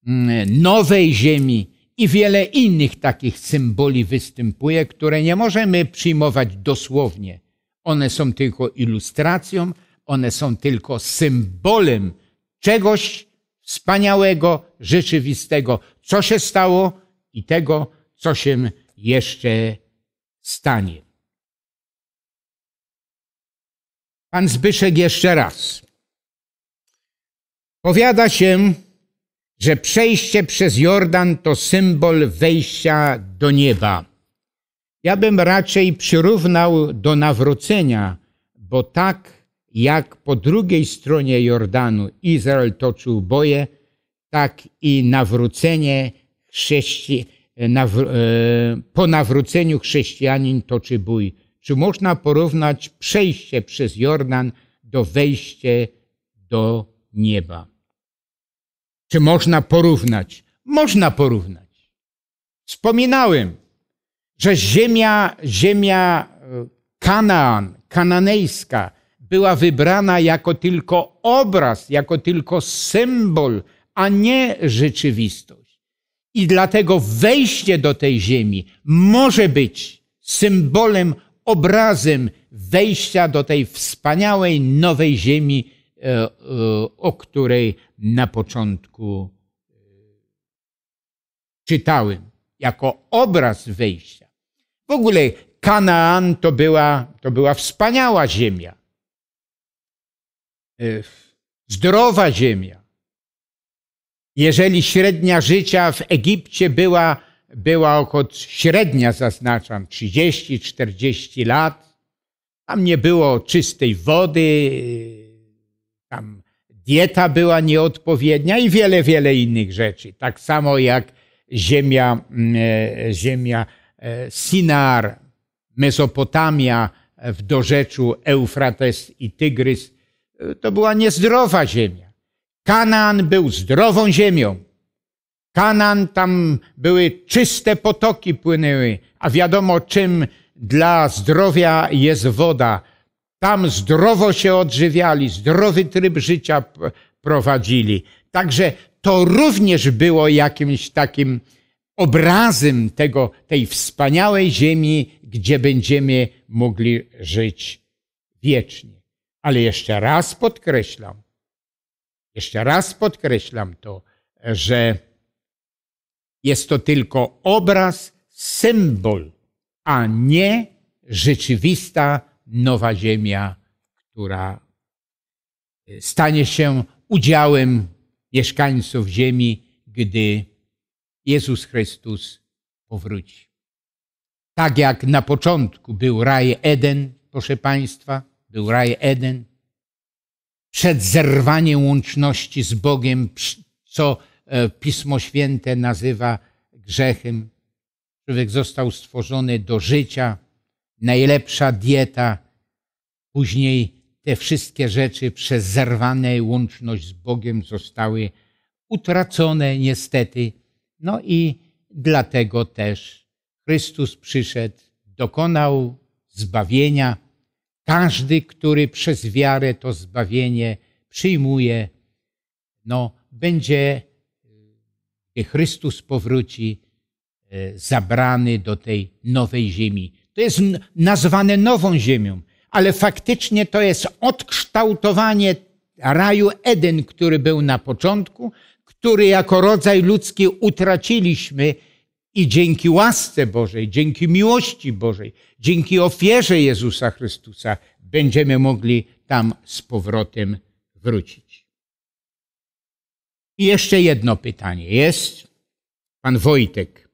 Mm, nowej ziemi i wiele innych takich symboli występuje, które nie możemy przyjmować dosłownie. One są tylko ilustracją, one są tylko symbolem czegoś wspaniałego, rzeczywistego, co się stało i tego, co się jeszcze stanie. Pan Zbyszek jeszcze raz. Powiada się, że przejście przez Jordan to symbol wejścia do nieba. Ja bym raczej przyrównał do nawrócenia, bo tak jak po drugiej stronie Jordanu Izrael toczył boje, tak i nawrócenie chrześci... E, nawr... E, po nawróceniu chrześcijanin toczy bój. Czy można porównać przejście przez Jordan do wejścia do nieba? Czy można porównać? Można porównać. Wspominałem, że ziemia, ziemia e, Kanaan, kananejska, była wybrana jako tylko obraz, jako tylko symbol, a nie rzeczywistość. I dlatego wejście do tej ziemi może być symbolem, obrazem wejścia do tej wspaniałej nowej ziemi, e, e, o której na początku e, czytałem, jako obraz wejścia. W ogóle Kanaan to była, to była wspaniała ziemia, e, zdrowa ziemia. Jeżeli średnia życia w Egipcie była, była około, średnia zaznaczam, 30-40 lat, tam nie było czystej wody, e, tam dieta była nieodpowiednia i wiele, wiele innych rzeczy. Tak samo jak ziemia, mm, e, ziemia e, Sinar, Mesopotamia e, w dorzeczu Eufrates i Tygrys, to była niezdrowa ziemia. Kanaan był zdrową ziemią. Kanaan tam były czyste potoki płynęły, a wiadomo czym dla zdrowia jest woda tam zdrowo się odżywiali, zdrowy tryb życia prowadzili. Także to również było jakimś takim obrazem tego, tej wspaniałej ziemi, gdzie będziemy mogli żyć wiecznie. Ale jeszcze raz podkreślam, jeszcze raz podkreślam to, że jest to tylko obraz, symbol, a nie rzeczywista nowa ziemia, która y, stanie się udziałem mieszkańców ziemi, gdy Jezus Chrystus powróci. Tak jak na początku był raj Eden, proszę Państwa, był raj Eden, przed zerwaniem łączności z Bogiem, co e, Pismo Święte nazywa grzechem. Człowiek został stworzony do życia, najlepsza dieta, później te wszystkie rzeczy przez zerwane łączność z Bogiem zostały utracone niestety. No i dlatego też Chrystus przyszedł, dokonał zbawienia. Każdy, który przez wiarę to zbawienie przyjmuje, no, będzie, gdy Chrystus powróci, e, zabrany do tej nowej ziemi. To jest nazwane nową ziemią, ale faktycznie to jest odkształtowanie raju Eden, który był na początku, który jako rodzaj ludzki utraciliśmy i dzięki łasce Bożej, dzięki miłości Bożej, dzięki ofierze Jezusa Chrystusa będziemy mogli tam z powrotem wrócić. I jeszcze jedno pytanie jest. Pan Wojtek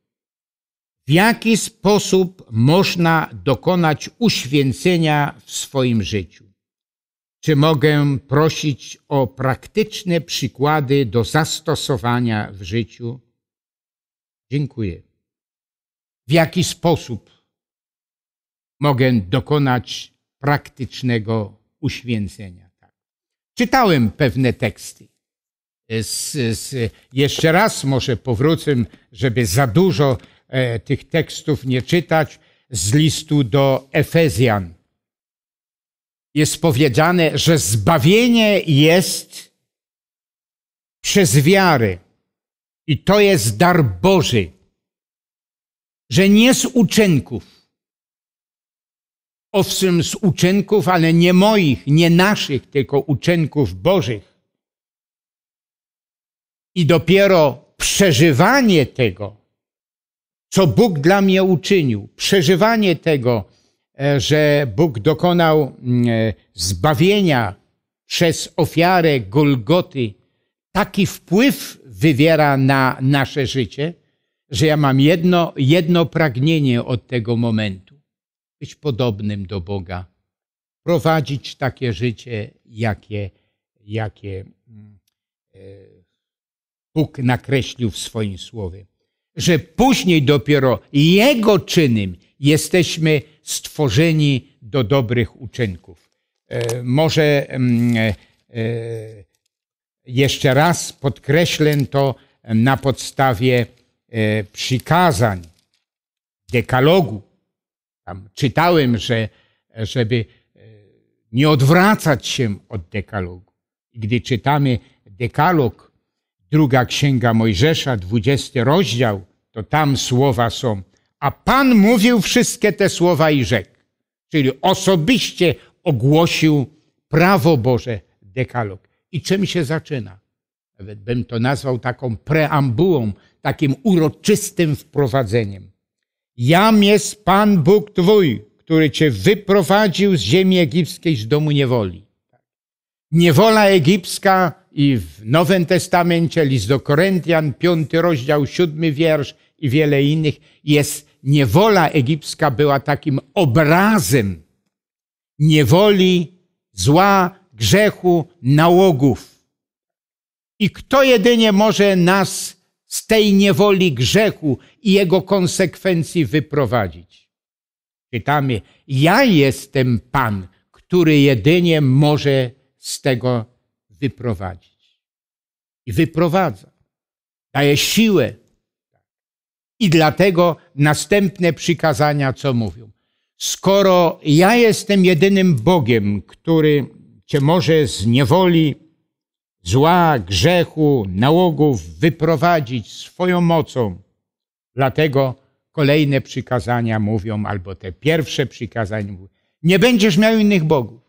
w jaki sposób można dokonać uświęcenia w swoim życiu. Czy mogę prosić o praktyczne przykłady do zastosowania w życiu? Dziękuję. W jaki sposób mogę dokonać praktycznego uświęcenia? Tak. Czytałem pewne teksty. Z, z, jeszcze raz może powrócę, żeby za dużo E, tych tekstów nie czytać z listu do Efezjan. Jest powiedziane, że zbawienie jest przez wiary i to jest dar Boży, że nie z uczynków. Owszem, z uczynków, ale nie moich, nie naszych, tylko uczynków Bożych. I dopiero przeżywanie tego co Bóg dla mnie uczynił, przeżywanie tego, e, że Bóg dokonał e, zbawienia przez ofiarę Golgoty, taki wpływ wywiera na nasze życie, że ja mam jedno, jedno pragnienie od tego momentu być podobnym do Boga, prowadzić takie życie, jakie, jakie e, Bóg nakreślił w swoim słowie że później dopiero Jego czynem jesteśmy stworzeni do dobrych uczynków. E, może mm, e, e, jeszcze raz podkreślę to na podstawie przykazań, dekalogu. Tam czytałem, że żeby nie odwracać się od dekalogu. Gdy czytamy dekalog, druga księga Mojżesza, dwudziesty rozdział, to tam słowa są. A Pan mówił wszystkie te słowa i rzekł. Czyli osobiście ogłosił prawo Boże, dekalog. I czym się zaczyna? Nawet bym to nazwał taką preambułą, takim uroczystym wprowadzeniem. Jam jest Pan Bóg Twój, który Cię wyprowadził z ziemi egipskiej, z domu niewoli. Niewola egipska i w Nowym Testamencie, list do Koryntian, piąty rozdział, siódmy wiersz i wiele innych, jest niewola egipska była takim obrazem niewoli, zła, grzechu, nałogów. I kto jedynie może nas z tej niewoli grzechu i jego konsekwencji wyprowadzić? Czytamy, ja jestem Pan, który jedynie może z tego wyprowadzić. I wyprowadza. Daje siłę. I dlatego następne przykazania, co mówią. Skoro ja jestem jedynym Bogiem, który cię może z niewoli, zła, grzechu, nałogów wyprowadzić swoją mocą, dlatego kolejne przykazania mówią, albo te pierwsze przykazania mówią, nie będziesz miał innych bogów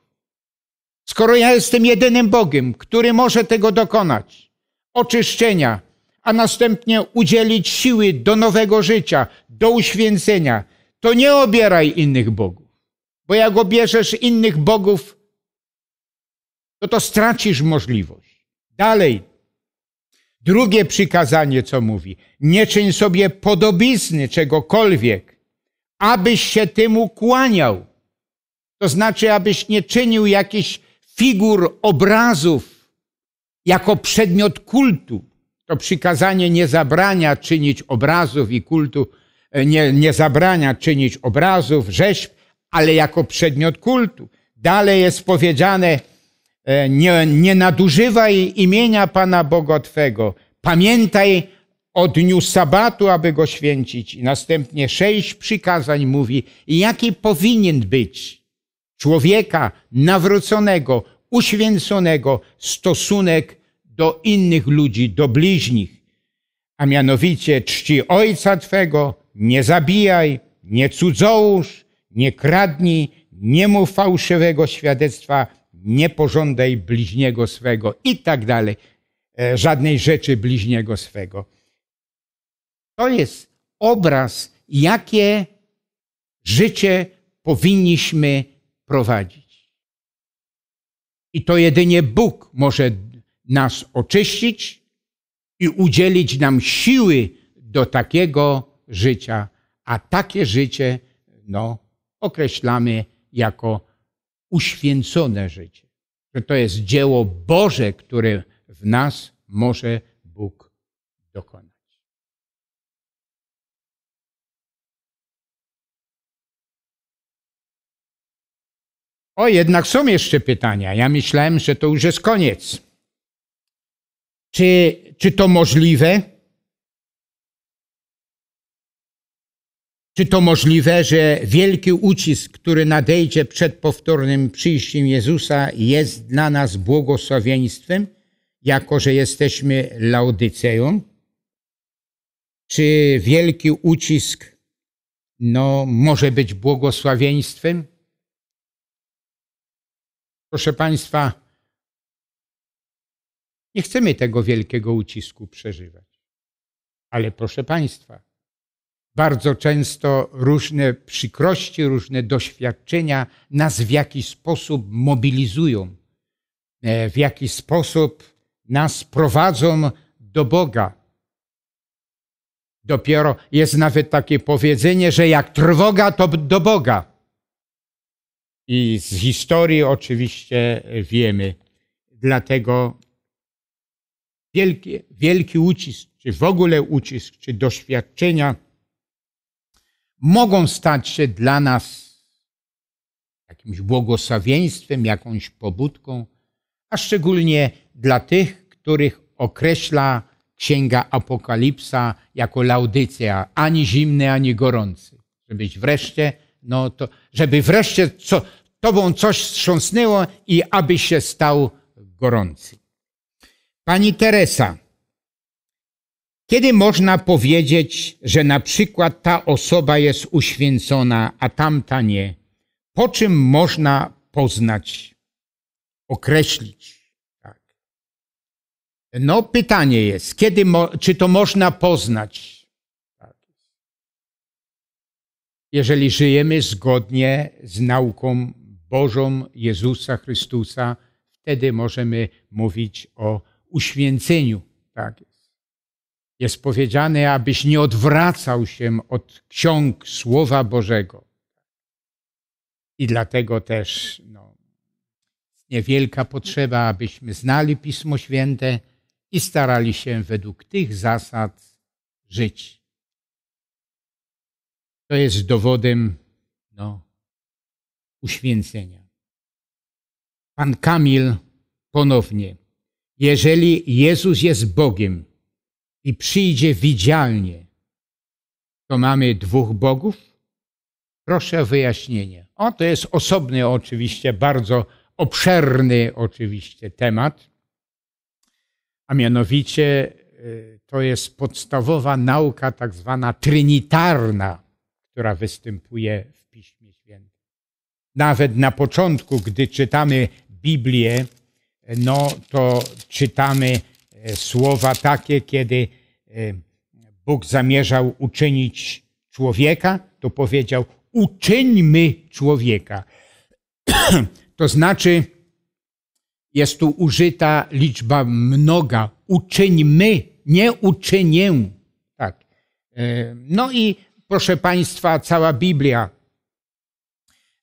skoro ja jestem jedynym Bogiem, który może tego dokonać, oczyszczenia, a następnie udzielić siły do nowego życia, do uświęcenia, to nie obieraj innych bogów. Bo jak obierzesz innych bogów, to to stracisz możliwość. Dalej. Drugie przykazanie, co mówi, nie czyń sobie podobizny czegokolwiek, abyś się tym ukłaniał. To znaczy, abyś nie czynił jakichś figur, obrazów jako przedmiot kultu. To przykazanie nie zabrania czynić obrazów i kultu, e, nie, nie zabrania czynić obrazów, rzeźb, ale jako przedmiot kultu. Dalej jest powiedziane, e, nie, nie nadużywaj imienia Pana Boga Twego. Pamiętaj o dniu sabatu, aby go święcić. I następnie sześć przykazań mówi, jaki powinien być człowieka nawróconego, uświęconego stosunek do innych ludzi, do bliźnich, a mianowicie czci ojca twego, nie zabijaj, nie cudzołóż, nie kradnij, nie mów fałszywego świadectwa, nie pożądaj bliźniego swego i tak dalej. E, żadnej rzeczy bliźniego swego. To jest obraz, jakie życie powinniśmy prowadzić. I to jedynie Bóg może nas oczyścić i udzielić nam siły do takiego życia, a takie życie no, określamy jako uświęcone życie. Że to jest dzieło Boże, które w nas może Bóg dokonać. O, jednak są jeszcze pytania. Ja myślałem, że to już jest koniec. Czy, czy to możliwe? Czy to możliwe, że wielki ucisk, który nadejdzie przed powtórnym przyjściem Jezusa, jest dla nas błogosławieństwem, jako że jesteśmy Laodyceją? Czy wielki ucisk no, może być błogosławieństwem? Proszę Państwa, nie chcemy tego wielkiego ucisku przeżywać. Ale proszę Państwa, bardzo często różne przykrości, różne doświadczenia nas w jakiś sposób mobilizują, e, w jakiś sposób nas prowadzą do Boga. Dopiero jest nawet takie powiedzenie, że jak trwoga, to do Boga i z historii oczywiście wiemy. Dlatego wielki, wielki ucisk, czy w ogóle ucisk, czy doświadczenia mogą stać się dla nas jakimś błogosławieństwem, jakąś pobudką, a szczególnie dla tych, których określa Księga Apokalipsa jako laudycja, ani zimny, ani gorący. Żebyś wreszcie, no to, żeby wreszcie co, tobą coś wstrząsnęło i aby się stał gorący. Pani Teresa, kiedy można powiedzieć, że na przykład ta osoba jest uświęcona, a tamta nie? Po czym można poznać, określić? Tak. No, pytanie jest, kiedy czy to można poznać? Tak. Jeżeli żyjemy zgodnie z nauką Bożą Jezusa Chrystusa, wtedy możemy mówić o uświęceniu. Tak jest. Jest powiedziane, abyś nie odwracał się od ksiąg Słowa Bożego. I dlatego też no, niewielka potrzeba, abyśmy znali Pismo Święte i starali się według tych zasad żyć. To jest dowodem no, uświęcenia. Pan Kamil ponownie. Jeżeli Jezus jest Bogiem i przyjdzie widzialnie, to mamy dwóch bogów? Proszę o wyjaśnienie. O, to jest osobny oczywiście, bardzo obszerny oczywiście temat, a mianowicie y, to jest podstawowa nauka tak zwana trinitarna, która występuje w nawet na początku, gdy czytamy Biblię, no to czytamy e, słowa takie, kiedy e, Bóg zamierzał uczynić człowieka, to powiedział: Uczyńmy człowieka. [CLEARS THROAT] to znaczy, jest tu użyta liczba mnoga. Uczyńmy, nie uczynię. Tak. E, no i proszę Państwa, cała Biblia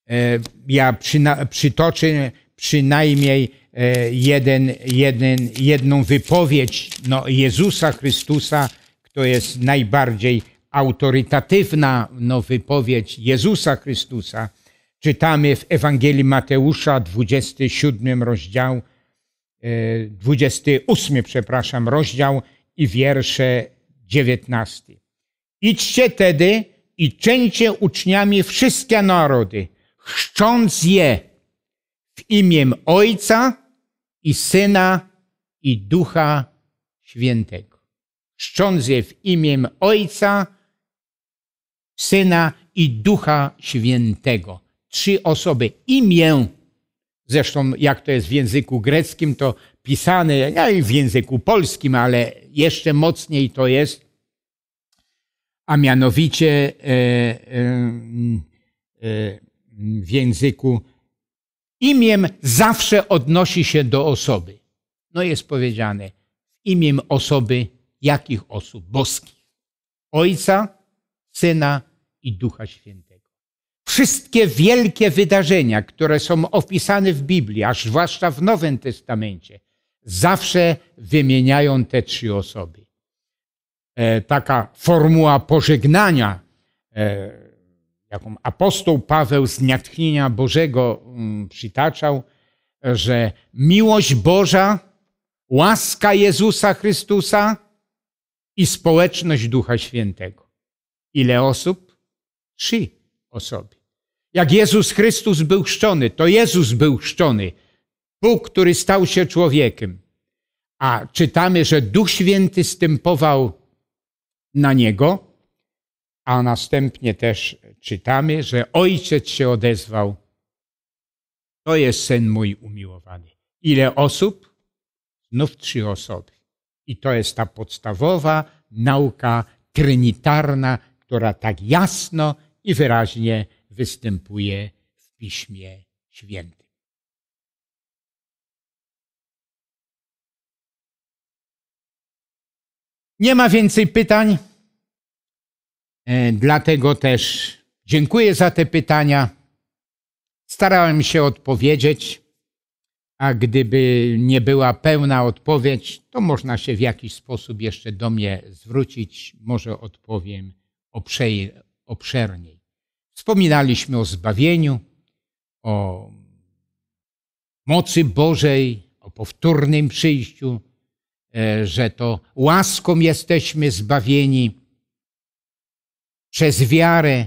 E, ja przyna przytoczę przynajmniej e, jeden, jeden, jedną wypowiedź no, Jezusa Chrystusa, która jest najbardziej autorytatywna no, wypowiedź Jezusa Chrystusa. Czytamy w Ewangelii Mateusza, 27 rozdział, 28, e, przepraszam, rozdział i wiersze 19. Idźcie tedy i czyńcie uczniami wszystkie narody – chrzcząc je w imię Ojca i Syna i Ducha Świętego. Chrzcząc je w imię Ojca, Syna i Ducha Świętego. Trzy osoby. Imię, zresztą jak to jest w języku greckim, to pisane, ja i w języku polskim, ale jeszcze mocniej to jest, a mianowicie e, e, e, w języku imię zawsze odnosi się do osoby. No jest powiedziane w imię osoby jakich osób? Boskich. Ojca, Syna i Ducha Świętego. Wszystkie wielkie wydarzenia, które są opisane w Biblii, a zwłaszcza w Nowym Testamencie, zawsze wymieniają te trzy osoby. E, taka formuła pożegnania e, jaką apostoł Paweł z natchnienia Bożego mm, przytaczał, że miłość Boża, łaska Jezusa Chrystusa i społeczność Ducha Świętego. Ile osób? Trzy osoby. Jak Jezus Chrystus był chrzczony, to Jezus był chrzczony. Bóg, który stał się człowiekiem. A czytamy, że Duch Święty stępował na niego a następnie też czytamy, że ojciec się odezwał. To jest syn mój umiłowany. Ile osób? Znów trzy osoby. I to jest ta podstawowa nauka trinitarna, która tak jasno i wyraźnie występuje w Piśmie Świętym. Nie ma więcej pytań. E, dlatego też dziękuję za te pytania. Starałem się odpowiedzieć, a gdyby nie była pełna odpowiedź, to można się w jakiś sposób jeszcze do mnie zwrócić. Może odpowiem obszerniej. Wspominaliśmy o zbawieniu, o mocy Bożej, o powtórnym przyjściu, e, że to łaską jesteśmy zbawieni przez wiarę,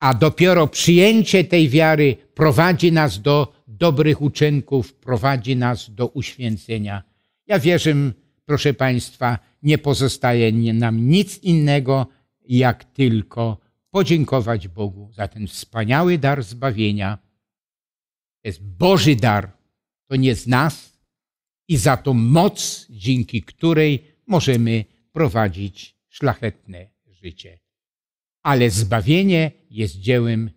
a dopiero przyjęcie tej wiary prowadzi nas do dobrych uczynków, prowadzi nas do uświęcenia. Ja wierzę, proszę Państwa, nie pozostaje nam nic innego, jak tylko podziękować Bogu za ten wspaniały dar zbawienia. To jest Boży dar, to nie z nas i za tą moc, dzięki której możemy prowadzić szlachetne życie ale zbawienie jest dziełem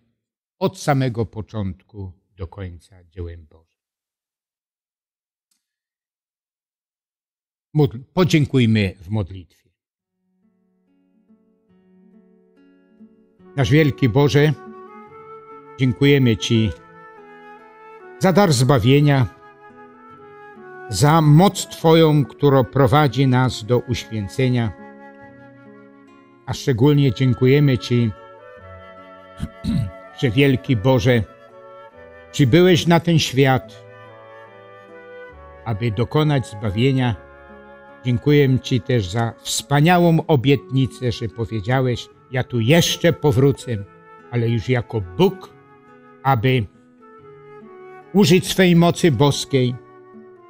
od samego początku do końca dziełem Bożym. Podziękujmy w modlitwie. Nasz wielki Boże, dziękujemy Ci za dar zbawienia, za moc Twoją, która prowadzi nas do uświęcenia a szczególnie dziękujemy Ci, [CLEARS THROAT] że wielki Boże, przybyłeś na ten świat, aby dokonać zbawienia. Dziękuję Ci też za wspaniałą obietnicę, że powiedziałeś, ja tu jeszcze powrócę, ale już jako Bóg, aby użyć swej mocy boskiej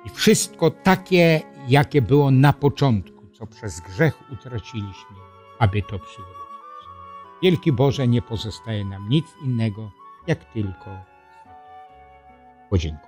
i wszystko takie, jakie było na początku, co przez grzech utraciliśmy, aby to przywrócić. Wielki Boże, nie pozostaje nam nic innego, jak tylko podziękować.